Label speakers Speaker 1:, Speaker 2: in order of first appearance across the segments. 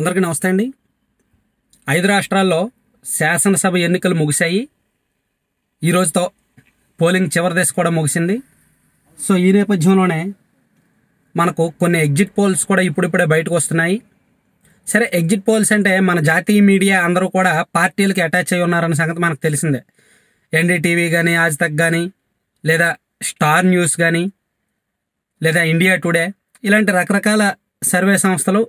Speaker 1: అందరికీ నమస్తే అండి ఐదు రాష్ట్రాల్లో శాసనసభ ఎన్నికలు ముగిశాయి ఈరోజుతో పోలింగ్ చివరి దశ కూడా ముగిసింది సో ఈ నేపథ్యంలోనే మనకు కొన్ని ఎగ్జిట్ పోల్స్ కూడా ఇప్పుడిప్పుడే బయటకు వస్తున్నాయి సరే ఎగ్జిట్ పోల్స్ అంటే మన జాతీయ మీడియా అందరూ కూడా పార్టీలకు అటాచ్ అయి ఉన్నారన్న సంగతి మనకు తెలిసిందే ఎన్డీటీవీ కానీ ఆజ్ తక్ కానీ లేదా స్టార్ న్యూస్ కానీ లేదా ఇండియా టుడే ఇలాంటి రకరకాల సర్వే సంస్థలు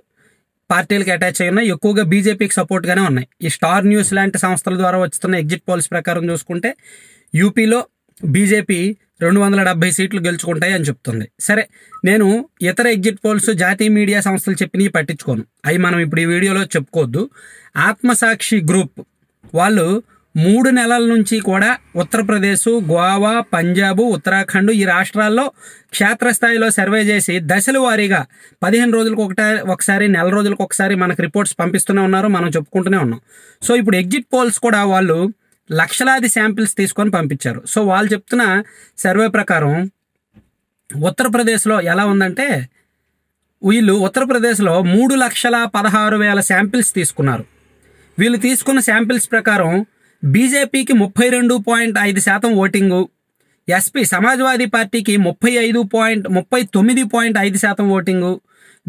Speaker 1: పార్టీలకు అటాచ్ అయి ఉన్నాయి ఎక్కువగా బీజేపీకి సపోర్ట్గానే ఉన్నాయి ఈ స్టార్ న్యూస్ లాంటి సంస్థల ద్వారా వస్తున్న ఎగ్జిట్ పోల్స్ ప్రకారం చూసుకుంటే యూపీలో బీజేపీ రెండు వందల డెబ్బై సీట్లు గెలుచుకుంటాయి అని చెప్తుంది సరే నేను ఇతర ఎగ్జిట్ పోల్స్ జాతీయ మీడియా సంస్థలు చెప్పినవి పట్టించుకోను అవి మనం ఇప్పుడు ఈ వీడియోలో చెప్పుకోవద్దు ఆత్మసాక్షి గ్రూప్ వాళ్ళు మూడు నెలల నుంచి కూడా ఉత్తరప్రదేశ్ గోవా పంజాబ్ ఉత్తరాఖండ్ ఈ రాష్ట్రాల్లో క్షేత్రస్థాయిలో సర్వే చేసి దశల వారీగా పదిహేను రోజులకు ఒకట ఒకసారి నెల రోజులకు ఒకసారి మనకు రిపోర్ట్స్ పంపిస్తూనే ఉన్నారు మనం చెప్పుకుంటూనే ఉన్నాం సో ఇప్పుడు ఎగ్జిట్ పోల్స్ కూడా వాళ్ళు లక్షలాది శాంపిల్స్ తీసుకొని పంపించారు సో వాళ్ళు చెప్తున్న సర్వే ప్రకారం ఉత్తరప్రదేశ్లో ఎలా ఉందంటే వీళ్ళు ఉత్తరప్రదేశ్లో మూడు లక్షల పదహారు వేల శాంపిల్స్ తీసుకున్నారు వీళ్ళు తీసుకున్న శాంపిల్స్ ప్రకారం బీజేపీకి ముప్పై రెండు పాయింట్ ఐదు శాతం ఓటింగు ఎస్పీ సమాజ్వాదీ పార్టీకి ముప్పై ఐదు పాయింట్ ముప్పై తొమ్మిది పాయింట్ ఐదు శాతం ఓటింగు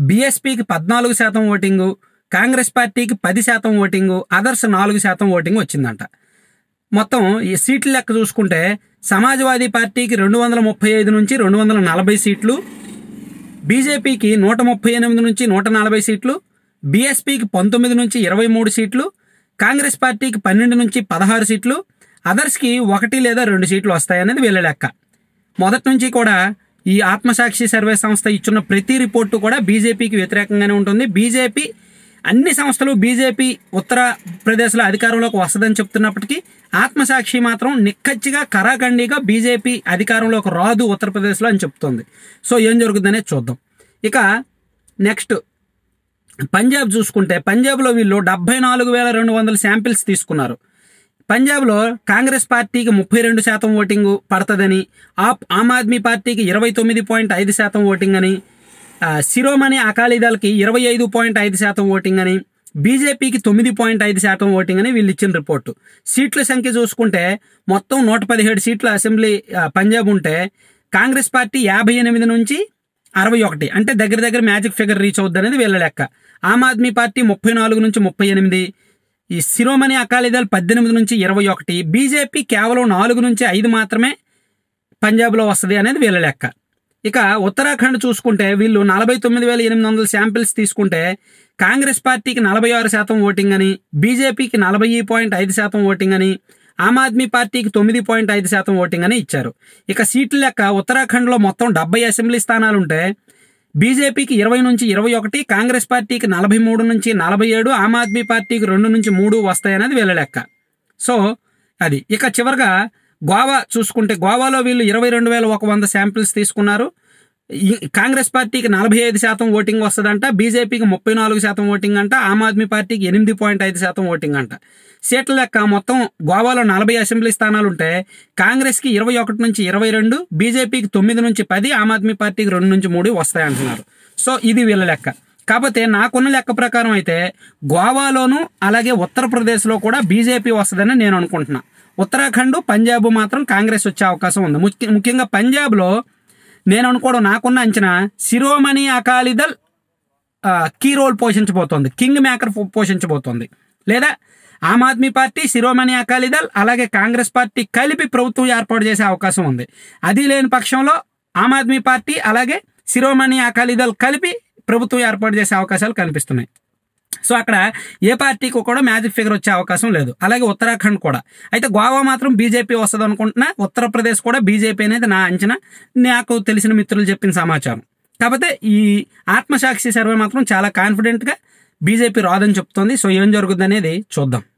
Speaker 1: బీఎస్పీకి పద్నాలుగు శాతం ఓటింగు కాంగ్రెస్ పార్టీకి పది శాతం ఓటింగు అదర్స్ నాలుగు శాతం ఓటింగ్ వచ్చిందంట మొత్తం ఈ సీట్ల లెక్క చూసుకుంటే సమాజ్వాదీ పార్టీకి రెండు వందల ముప్పై ఐదు నుంచి రెండు వందల నలభై సీట్లు బీజేపీకి నూట ముప్పై ఎనిమిది నుంచి నూట నలభై సీట్లు బీఎస్పీకి పంతొమ్మిది నుంచి ఇరవై మూడు సీట్లు కాంగ్రెస్ పార్టీకి పన్నెండు నుంచి పదహారు సీట్లు అదర్స్కి ఒకటి లేదా రెండు సీట్లు వస్తాయనేది వీళ్ళ లెక్క మొదటి నుంచి కూడా ఈ ఆత్మసాక్షి సర్వే సంస్థ ఇచ్చిన ప్రతి రిపోర్టు కూడా బీజేపీకి వ్యతిరేకంగానే ఉంటుంది బీజేపీ అన్ని సంస్థలు బీజేపీ ఉత్తరప్రదేశ్లో అధికారంలోకి వస్తుందని చెప్తున్నప్పటికీ ఆత్మసాక్షి మాత్రం నిక్కచ్చిగా కరాఖండిగా బీజేపీ అధికారంలోకి రాదు ఉత్తరప్రదేశ్లో అని చెప్తుంది సో ఏం జరుగుతుందనే చూద్దాం ఇక నెక్స్ట్ పంజాబ్ చూసుకుంటే పంజాబ్లో వీళ్ళు డెబ్బై నాలుగు వేల రెండు వందల శాంపిల్స్ తీసుకున్నారు పంజాబ్లో కాంగ్రెస్ పార్టీకి ముప్పై రెండు శాతం ఓటింగ్ పడుతుందని ఆప్ ఆమ్ ఆద్మీ పార్టీకి ఇరవై తొమ్మిది పాయింట్ ఐదు శాతం ఓటింగ్ అని శిరోమణి అకాలీదళకి ఇరవై ఐదు పాయింట్ ఐదు శాతం ఓటింగ్ అని బీజేపీకి తొమ్మిది పాయింట్ ఐదు శాతం ఓటింగ్ అని వీళ్ళు ఇచ్చిన రిపోర్టు సీట్ల సంఖ్య చూసుకుంటే మొత్తం నూట పదిహేడు సీట్ల అసెంబ్లీ పంజాబ్ ఉంటే కాంగ్రెస్ పార్టీ యాభై ఎనిమిది నుంచి అరవై ఒకటి అంటే దగ్గర దగ్గర మ్యాజిక్ ఫిగర్ రీచ్ అవుద్ది అనేది వీళ్ళ లెక్క ఆమ్ ఆద్మీ పార్టీ ముప్పై నాలుగు నుంచి ముప్పై ఎనిమిది ఈ శిరోమణి అకాలీదళ్ పద్దెనిమిది నుంచి ఇరవై ఒకటి బీజేపీ కేవలం నాలుగు నుంచి ఐదు మాత్రమే పంజాబ్లో వస్తుంది అనేది వీళ్ళ లెక్క ఇక ఉత్తరాఖండ్ చూసుకుంటే వీళ్ళు నలభై తొమ్మిది వేల ఎనిమిది వందల శాంపిల్స్ తీసుకుంటే కాంగ్రెస్ పార్టీకి నలభై ఆరు శాతం ఓటింగ్ అని బీజేపీకి నలభై పాయింట్ ఐదు శాతం ఓటింగ్ అని ఆమ్ ఆద్మీ పార్టీకి తొమ్మిది పాయింట్ ఐదు శాతం ఓటింగ్ అని ఇచ్చారు ఇక సీట్ల లెక్క ఉత్తరాఖండ్లో మొత్తం డెబ్బై అసెంబ్లీ స్థానాలుంటే బీజేపీకి ఇరవై నుంచి ఇరవై ఒకటి కాంగ్రెస్ పార్టీకి నలభై మూడు నుంచి నలభై ఏడు ఆమ్ ఆద్మీ పార్టీకి రెండు నుంచి మూడు వస్తాయనేది వీళ్ళ లెక్క సో అది ఇక చివరిగా గోవా చూసుకుంటే గోవాలో వీళ్ళు ఇరవై రెండు వేల ఒక వంద శాంపిల్స్ తీసుకున్నారు కాంగ్రెస్ పార్టీకి నలభై ఐదు శాతం ఓటింగ్ వస్తుందంట బీజేపీకి ముప్పై నాలుగు శాతం ఓటింగ్ అంట ఆమ్ ఆద్మీ పార్టీకి ఎనిమిది పాయింట్ ఐదు శాతం ఓటింగ్ అంట సీట్ల లెక్క మొత్తం గోవాలో నలభై అసెంబ్లీ స్థానాలు ఉంటే కాంగ్రెస్కి ఇరవై ఒకటి నుంచి ఇరవై రెండు బీజేపీకి తొమ్మిది నుంచి పది ఆమ్ ఆద్మీ పార్టీకి రెండు నుంచి మూడు వస్తాయంటున్నారు సో ఇది వీళ్ళ లెక్క కాకపోతే నాకున్న లెక్క ప్రకారం అయితే గోవాలోను అలాగే ఉత్తరప్రదేశ్లో కూడా బీజేపీ వస్తుందని నేను అనుకుంటున్నాను ఉత్తరాఖండ్ పంజాబ్ మాత్రం కాంగ్రెస్ వచ్చే అవకాశం ఉంది ముఖ్యంగా పంజాబ్లో నేను అనుకోవడం నాకున్న అంచనా శిరోమణి అకాలిదల్ కీ రోల్ పోషించబోతోంది కింగ్ మేకర్ పోషించబోతోంది లేదా ఆమ్ ఆద్మీ పార్టీ శిరోమణి అకాలిదల్ అలాగే కాంగ్రెస్ పార్టీ కలిపి ప్రభుత్వం ఏర్పాటు చేసే అవకాశం ఉంది అది లేని పక్షంలో ఆమ్ ఆద్మీ పార్టీ అలాగే శిరోమణి అకాలిదల్ కలిపి ప్రభుత్వం ఏర్పాటు చేసే అవకాశాలు కనిపిస్తున్నాయి సో అక్కడ ఏ పార్టీకి కూడా మ్యాజిక్ ఫిగర్ వచ్చే అవకాశం లేదు అలాగే ఉత్తరాఖండ్ కూడా అయితే గోవా మాత్రం బీజేపీ వస్తుంది అనుకుంటున్నా ఉత్తరప్రదేశ్ కూడా బీజేపీ అనేది నా అంచనా నాకు తెలిసిన మిత్రులు చెప్పిన సమాచారం కాకపోతే ఈ ఆత్మసాక్షి సర్వే మాత్రం చాలా కాన్ఫిడెంట్గా బీజేపీ రాదని చెప్తోంది సో ఏం జరుగుతుంది అనేది చూద్దాం